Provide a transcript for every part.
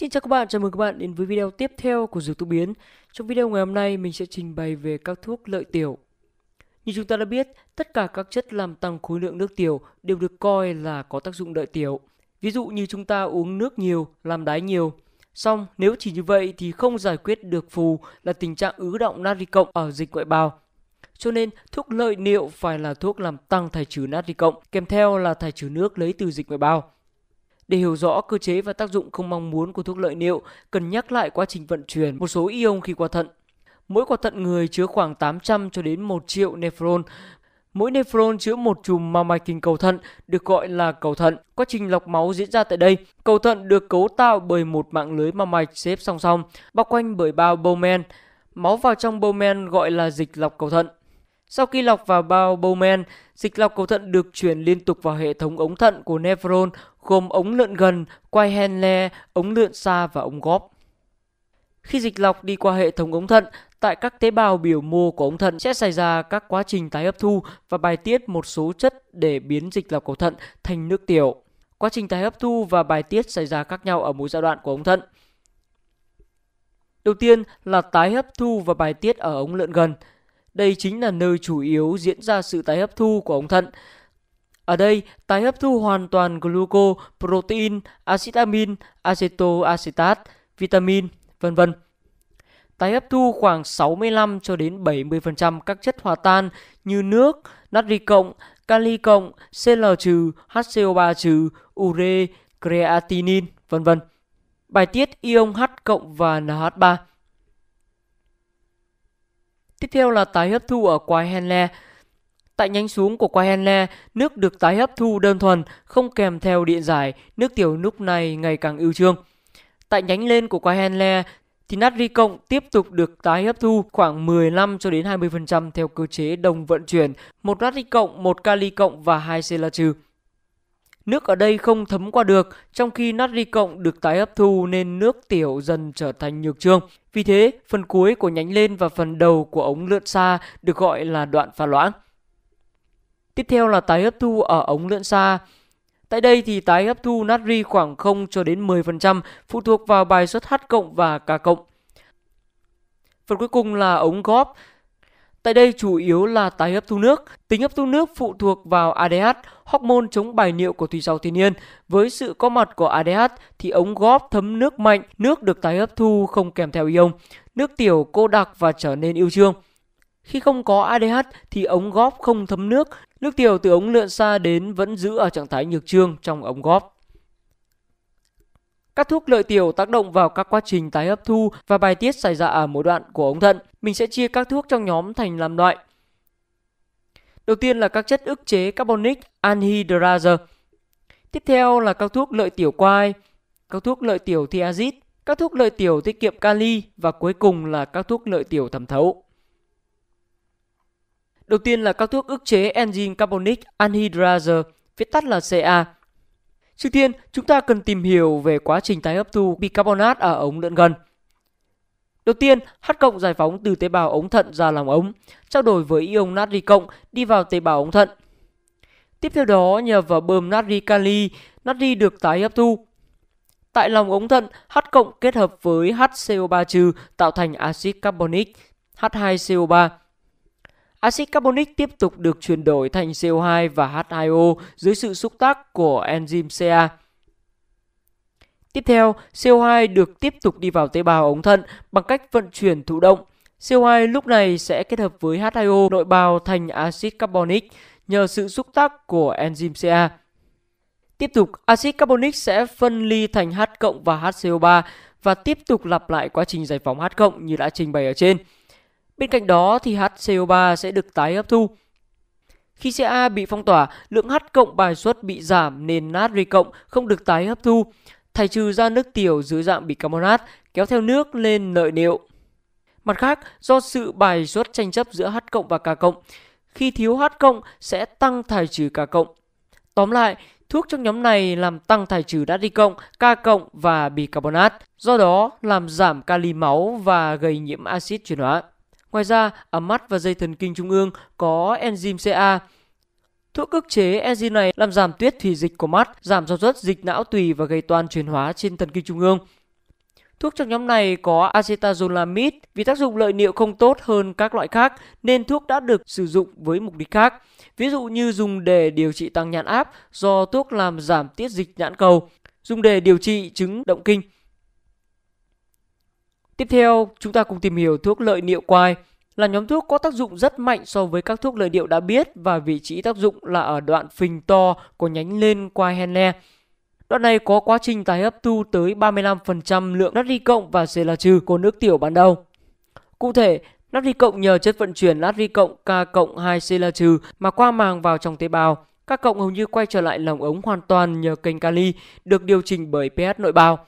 Xin chào các bạn, chào mừng các bạn đến với video tiếp theo của Dược Tụ Biến. Trong video ngày hôm nay mình sẽ trình bày về các thuốc lợi tiểu. Như chúng ta đã biết, tất cả các chất làm tăng khối lượng nước tiểu đều được coi là có tác dụng lợi tiểu. Ví dụ như chúng ta uống nước nhiều, làm đái nhiều. Song nếu chỉ như vậy thì không giải quyết được phù là tình trạng ứ động natri cộng ở dịch ngoại bào. Cho nên thuốc lợi niệu phải là thuốc làm tăng thải trừ natri cộng kèm theo là thải trừ nước lấy từ dịch ngoại bào. Để hiểu rõ cơ chế và tác dụng không mong muốn của thuốc lợi niệu, cần nhắc lại quá trình vận chuyển một số ion khi qua thận. Mỗi quả thận người chứa khoảng 800 cho đến 1 triệu nephron. Mỗi nephron chứa một chùm mao mạch kinh cầu thận được gọi là cầu thận. Quá trình lọc máu diễn ra tại đây. Cầu thận được cấu tạo bởi một mạng lưới mao mạch xếp song song, bao quanh bởi bao Bowman. Máu vào trong Bowman gọi là dịch lọc cầu thận. Sau khi lọc vào bao Bowman, dịch lọc cầu thận được chuyển liên tục vào hệ thống ống thận của nephron gồm ống lượn gần, quai Henle, ống lượn xa và ống góp. Khi dịch lọc đi qua hệ thống ống thận, tại các tế bào biểu mô của ống thận sẽ xảy ra các quá trình tái hấp thu và bài tiết một số chất để biến dịch lọc cầu thận thành nước tiểu. Quá trình tái hấp thu và bài tiết xảy ra khác nhau ở mỗi giai đoạn của ống thận. Đầu tiên là tái hấp thu và bài tiết ở ống lượn gần. Đây chính là nơi chủ yếu diễn ra sự tái hấp thu của ống thận. Ở đây, tái hấp thu hoàn toàn gluco, protein, axit amin, acetoacetat, vitamin, vân vân. Tái hấp thu khoảng 65 cho đến 70% các chất hòa tan như nước, natri cộng, kali cộng, Cl trừ, HCO3 trừ, ure, creatinin, vân vân. Bài tiết ion H cộng và NH3. Tiếp theo là tái hấp thu ở quai Henle. Tại nhánh xuống của quai Henle, nước được tái hấp thu đơn thuần, không kèm theo điện giải, nước tiểu lúc này ngày càng ưu trương. Tại nhánh lên của quai Henle thì natri cộng tiếp tục được tái hấp thu khoảng 15 cho đến 20% theo cơ chế đồng vận chuyển, một natri cộng, một kali cộng và hai c trừ. Nước ở đây không thấm qua được, trong khi natri cộng được tái hấp thu nên nước tiểu dần trở thành nhược trương. Vì thế, phần cuối của nhánh lên và phần đầu của ống lượn xa được gọi là đoạn pha loãng. Tiếp theo là tái hấp thu ở ống lượn xa. Tại đây thì tái hấp thu natri khoảng 0 cho đến 10% phụ thuộc vào bài xuất H cộng và K cộng. Phần cuối cùng là ống góp. Tại đây chủ yếu là tái hấp thu nước. Tính hấp thu nước phụ thuộc vào ADH, hormone chống bài niệu của thủy giàu thiên nhiên. Với sự có mặt của ADH thì ống góp thấm nước mạnh, nước được tái hấp thu không kèm theo ion. Nước tiểu cô đặc và trở nên yêu trương. Khi không có ADH thì ống góp không thấm nước, nước tiểu từ ống lượn xa đến vẫn giữ ở trạng thái nhược trương trong ống góp. Các thuốc lợi tiểu tác động vào các quá trình tái hấp thu và bài tiết xảy ra ở mỗi đoạn của ống thận. Mình sẽ chia các thuốc trong nhóm thành làm loại. Đầu tiên là các chất ức chế carbonic anhydrase. Tiếp theo là các thuốc lợi tiểu quai, các thuốc lợi tiểu thiazid, các thuốc lợi tiểu tiết kiệm kali và cuối cùng là các thuốc lợi tiểu thẩm thấu. Đầu tiên là các thuốc ức chế enzyme carbonic anhydrase, viết tắt là CA. Trước tiên, chúng ta cần tìm hiểu về quá trình tái hấp thu bicarbonate ở ống lợn gần. Đầu tiên, H cộng giải phóng từ tế bào ống thận ra lòng ống, trao đổi với ion natri cộng đi vào tế bào ống thận. Tiếp theo đó, nhờ vào bơm natri kali, natri được tái hấp thu. Tại lòng ống thận, H cộng kết hợp với HCO3- tạo thành axit carbonic H2CO3 Axit carbonic tiếp tục được chuyển đổi thành CO2 và H2O dưới sự xúc tác của enzyme CA. Tiếp theo, CO2 được tiếp tục đi vào tế bào ống thận bằng cách vận chuyển thụ động. CO2 lúc này sẽ kết hợp với H2O nội bào thành axit carbonic nhờ sự xúc tác của enzyme CA. Tiếp tục, axit carbonic sẽ phân ly thành H cộng và HCO3 và tiếp tục lặp lại quá trình giải phóng H cộng như đã trình bày ở trên. Bên cạnh đó thì HCO3 sẽ được tái hấp thu. Khi CA bị phong tỏa, lượng H cộng bài xuất bị giảm nên natri cộng không được tái hấp thu, thải trừ ra nước tiểu dưới dạng bicarbonat kéo theo nước lên lợi niệu. Mặt khác, do sự bài xuất tranh chấp giữa H cộng và K cộng, khi thiếu H cộng sẽ tăng thải trừ K cộng. Tóm lại, thuốc trong nhóm này làm tăng thải trừ natri cộng, K cộng và bicarbonat, do đó làm giảm kali máu và gây nhiễm axit chuyển hóa. Ngoài ra, ở mắt và dây thần kinh trung ương có enzyme CA. Thuốc ức chế enzyme này làm giảm tuyết thủy dịch của mắt, giảm sản xuất dịch não tùy và gây toàn chuyển hóa trên thần kinh trung ương. Thuốc trong nhóm này có acetazolamid vì tác dụng lợi niệu không tốt hơn các loại khác nên thuốc đã được sử dụng với mục đích khác. Ví dụ như dùng để điều trị tăng nhãn áp do thuốc làm giảm tiết dịch nhãn cầu, dùng để điều trị chứng động kinh. Tiếp theo, chúng ta cùng tìm hiểu thuốc lợi niệu quai là nhóm thuốc có tác dụng rất mạnh so với các thuốc lợi niệu đã biết và vị trí tác dụng là ở đoạn phình to của nhánh lên quai henle. Đoạn này có quá trình tái hấp thu tới 35% lượng natri cộng và trừ của nước tiểu ban đầu. Cụ thể, natri cộng nhờ chất vận chuyển natri cộng K cộng 2 trừ mà qua màng vào trong tế bào, các cộng hầu như quay trở lại lòng ống hoàn toàn nhờ kênh kali được điều chỉnh bởi pH nội bào.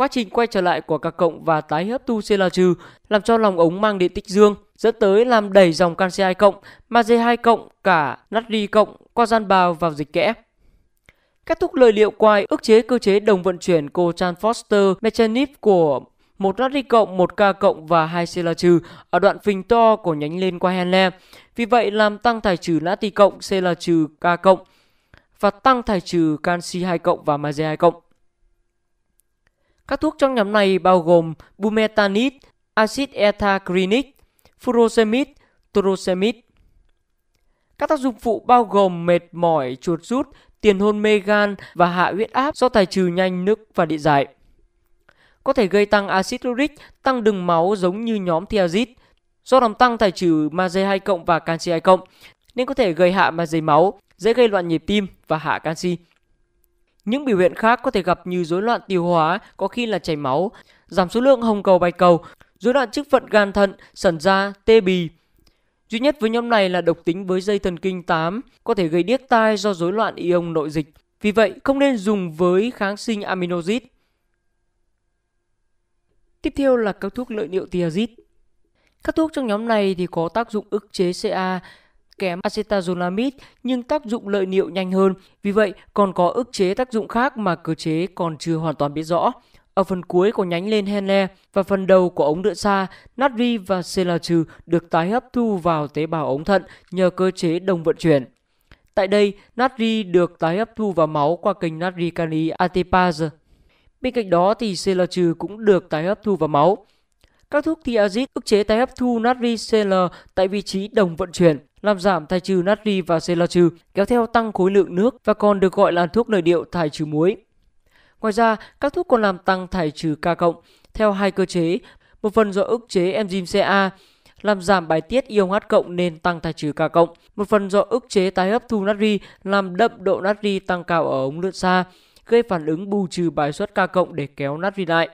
Quá trình quay trở lại của các cộng và tái hấp thu c trừ làm cho lòng ống mang điện tích dương, dẫn tới làm đẩy dòng canxi 2 cộng, magie 2 cộng, cả natri cộng qua gian bào vào dịch kẽ. Kết thúc lời liệu quay ức chế cơ chế đồng vận chuyển cochan Foster mechanism của một natri cộng, một k cộng và hai c trừ ở đoạn phình to của nhánh lên qua Henle. Vì vậy làm tăng thải trừ natri cộng, c trừ k cộng và tăng thải trừ canxi 2 cộng và magie 2 cộng. Các thuốc trong nhóm này bao gồm bumetanid, acid etagrinic, furosemid, torosemid. Các tác dụng phụ bao gồm mệt mỏi, chuột rút, tiền hôn mê gan và hạ huyết áp do thải trừ nhanh nước và điện giải. Có thể gây tăng axit uric, tăng đường máu giống như nhóm thiazid. Do làm tăng thải trừ magie 2 cộng và canxi 2 cộng nên có thể gây hạ magie máu, dễ gây loạn nhịp tim và hạ canxi. Những biểu hiện khác có thể gặp như rối loạn tiêu hóa, có khi là chảy máu, giảm số lượng hồng cầu bạch cầu, rối loạn chức vận gan thận, sẩn da, tê bì. Duy nhất với nhóm này là độc tính với dây thần kinh 8, có thể gây điếc tai do rối loạn ion nội dịch. Vì vậy, không nên dùng với kháng sinh aminozid. Tiếp theo là các thuốc lợi niệu tiazid. Các thuốc trong nhóm này thì có tác dụng ức chế CA kém acetazolamide nhưng tác dụng lợi niệu nhanh hơn, vì vậy còn có ức chế tác dụng khác mà cơ chế còn chưa hoàn toàn biết rõ. Ở phần cuối của nhánh lên Henle và phần đầu của ống đựa xa, natri và trừ được tái hấp thu vào tế bào ống thận nhờ cơ chế đồng vận chuyển. Tại đây, natri được tái hấp thu vào máu qua kênh natri kali ATPase. Bên cạnh đó thì trừ cũng được tái hấp thu vào máu. Các thuốc thiazid ức chế tái hấp thu natri CL tại vị trí đồng vận chuyển làm giảm thải trừ natri và selatrừ, kéo theo tăng khối lượng nước và còn được gọi là thuốc nội điệu thải trừ muối. Ngoài ra, các thuốc còn làm tăng thải trừ K cộng theo hai cơ chế, một phần do ức chế enzyme CA làm giảm bài tiết ion H cộng nên tăng thải trừ K cộng, một phần do ức chế tái hấp thu natri làm đậm độ natri tăng cao ở ống lượn xa, gây phản ứng bù trừ bài xuất K cộng để kéo natri lại.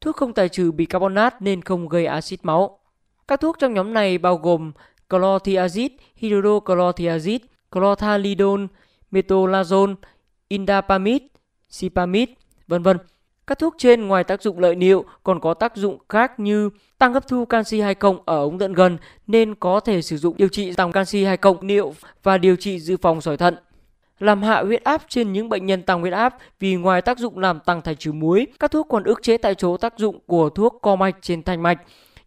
Thuốc không tài trừ bicarbonat nên không gây axit máu. Các thuốc trong nhóm này bao gồm clothiazid, hydroclothiazid, clothalidone, metolazone, indapamid, sipamid, vân vân. Các thuốc trên ngoài tác dụng lợi niệu còn có tác dụng khác như tăng hấp thu canxi hai cộng ở ống thận gần nên có thể sử dụng điều trị tăng canxi hai cộng niệu và điều trị dự phòng sỏi thận. Làm hạ huyết áp trên những bệnh nhân tăng huyết áp vì ngoài tác dụng làm tăng thải trừ muối, các thuốc còn ức chế tại chỗ tác dụng của thuốc co mạch trên thành mạch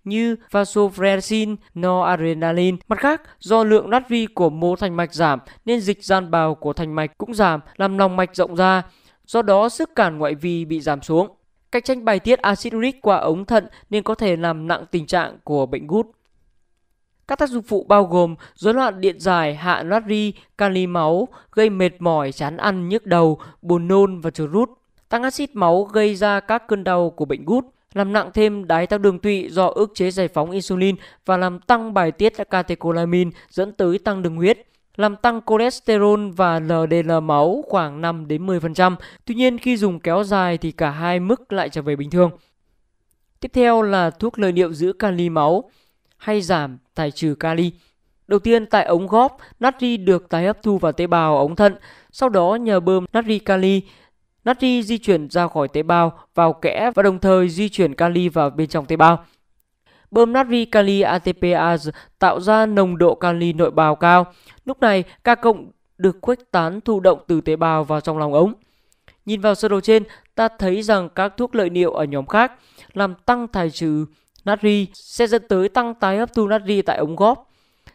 như vasopressin, noradrenaline. Mặt khác, do lượng natri của mô thành mạch giảm nên dịch gian bào của thành mạch cũng giảm, làm lòng mạch rộng ra, do đó sức cản ngoại vi bị giảm xuống. Cách tranh bài tiết axit uric qua ống thận nên có thể làm nặng tình trạng của bệnh gút. Các tác dụng phụ bao gồm rối loạn điện giải, hạ natri, kali máu, gây mệt mỏi, chán ăn, nhức đầu, buồn nôn và chuột rút. Tăng axit máu gây ra các cơn đau của bệnh gút làm nặng thêm đái tháo đường tụy do ức chế giải phóng insulin và làm tăng bài tiết catecholamin dẫn tới tăng đường huyết làm tăng cholesterol và LDL máu khoảng 5 đến 10%. Tuy nhiên khi dùng kéo dài thì cả hai mức lại trở về bình thường. Tiếp theo là thuốc lợi niệu giữ kali máu hay giảm thải trừ kali. Đầu tiên tại ống góp, natri được tái hấp thu vào tế bào ống thận, sau đó nhờ bơm natri kali natri di chuyển ra khỏi tế bào vào kẽ và đồng thời di chuyển kali vào bên trong tế bào. Bơm natri kali ATPase tạo ra nồng độ kali nội bào cao. Lúc này, K cộng được khuếch tán thụ động từ tế bào vào trong lòng ống. Nhìn vào sơ đồ trên, ta thấy rằng các thuốc lợi niệu ở nhóm khác làm tăng thải trừ natri sẽ dẫn tới tăng tái hấp thu natri tại ống góp,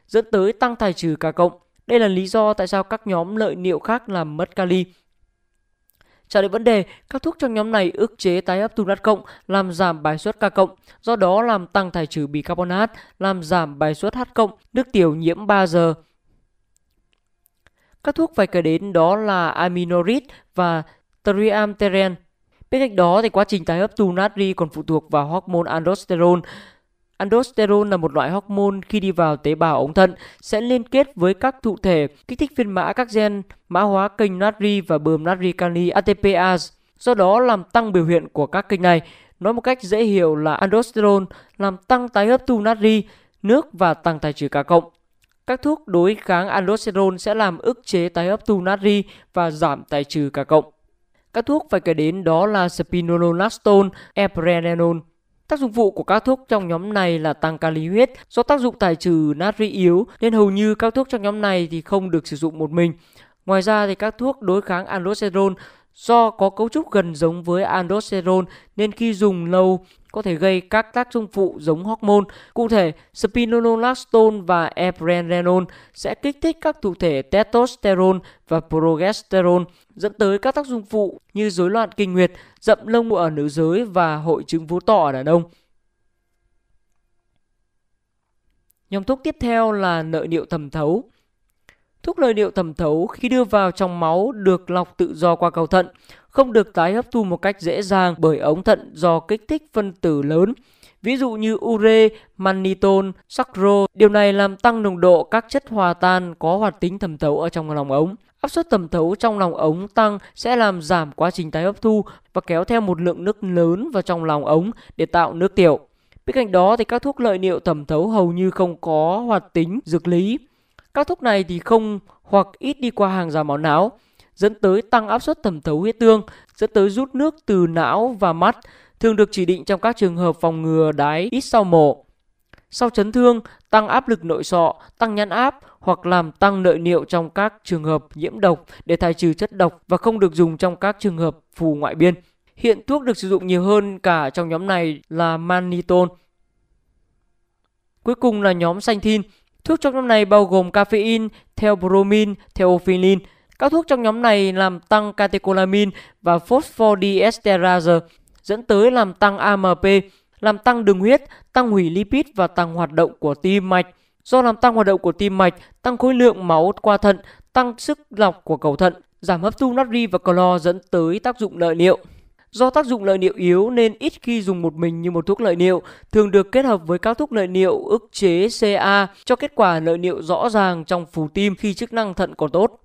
dẫn tới tăng thải trừ K cộng. Đây là lý do tại sao các nhóm lợi niệu khác làm mất kali Trả lời vấn đề, các thuốc trong nhóm này ức chế tái hấp thu nát cộng, làm giảm bài xuất K cộng, do đó làm tăng thải trừ bicarbonat, làm giảm bài xuất H cộng, nước tiểu nhiễm 3 giờ. Các thuốc phải kể đến đó là aminorit và triamteren Bên cạnh đó thì quá trình tái hấp thu natri còn phụ thuộc vào hormone aldosterone Aldosterone là một loại hormone khi đi vào tế bào ống thận sẽ liên kết với các thụ thể kích thích phiên mã các gen mã hóa kênh natri và bơm natri kali ATPase, do đó làm tăng biểu hiện của các kênh này. Nói một cách dễ hiểu là aldosterone làm tăng tái hấp thu natri, nước và tăng tài trừ K cộng. Các thuốc đối kháng aldosterone sẽ làm ức chế tái hấp thu natri và giảm tài trừ K cộng. Các thuốc phải kể đến đó là spironolactone, eprenenone, Tác dụng phụ của các thuốc trong nhóm này là tăng kali huyết do tác dụng tài trừ natri yếu nên hầu như các thuốc trong nhóm này thì không được sử dụng một mình. Ngoài ra thì các thuốc đối kháng aldosterone do có cấu trúc gần giống với aldosterone nên khi dùng lâu có thể gây các tác dụng phụ giống hormone. Cụ thể, spironolactone và eprenrenone sẽ kích thích các thụ thể testosterone và progesterone dẫn tới các tác dụng phụ như rối loạn kinh nguyệt, rậm lông ở nữ giới và hội chứng vú tọ ở đàn ông. Nhóm thuốc tiếp theo là lợi niệu thẩm thấu. Thuốc lợi niệu thẩm thấu khi đưa vào trong máu được lọc tự do qua cầu thận không được tái hấp thu một cách dễ dàng bởi ống thận do kích thích phân tử lớn ví dụ như ure, mannitol, sacro. Điều này làm tăng nồng độ các chất hòa tan có hoạt tính thẩm thấu ở trong lòng ống. Áp suất thẩm thấu trong lòng ống tăng sẽ làm giảm quá trình tái hấp thu và kéo theo một lượng nước lớn vào trong lòng ống để tạo nước tiểu. Bên cạnh đó thì các thuốc lợi niệu thẩm thấu hầu như không có hoạt tính dược lý. Các thuốc này thì không hoặc ít đi qua hàng rào máu não dẫn tới tăng áp suất thẩm thấu huyết tương, dẫn tới rút nước từ não và mắt, thường được chỉ định trong các trường hợp phòng ngừa đái ít sau mổ. Sau chấn thương, tăng áp lực nội sọ, tăng nhãn áp hoặc làm tăng nội niệu trong các trường hợp nhiễm độc để thải trừ chất độc và không được dùng trong các trường hợp phù ngoại biên. Hiện thuốc được sử dụng nhiều hơn cả trong nhóm này là mannitol. Cuối cùng là nhóm xanh thin. Thuốc trong nhóm này bao gồm caffeine, theobromin, theophylline – các thuốc trong nhóm này làm tăng catecholamine và phosphodiesterase, dẫn tới làm tăng AMP, làm tăng đường huyết, tăng hủy lipid và tăng hoạt động của tim mạch. Do làm tăng hoạt động của tim mạch, tăng khối lượng máu qua thận, tăng sức lọc của cầu thận, giảm hấp thu natri và clo dẫn tới tác dụng lợi niệu. Do tác dụng lợi niệu yếu nên ít khi dùng một mình như một thuốc lợi niệu, thường được kết hợp với các thuốc lợi niệu ức chế CA cho kết quả lợi niệu rõ ràng trong phù tim khi chức năng thận còn tốt.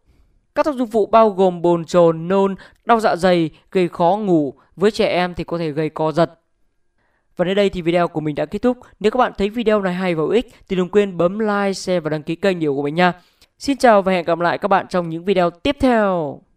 Các tác dụng phụ bao gồm bồn chồn, nôn, đau dạ dày, gây khó ngủ, với trẻ em thì có thể gây co giật. Và đến đây thì video của mình đã kết thúc. Nếu các bạn thấy video này hay và hữu ích thì đừng quên bấm like, share và đăng ký kênh điều của mình nha. Xin chào và hẹn gặp lại các bạn trong những video tiếp theo.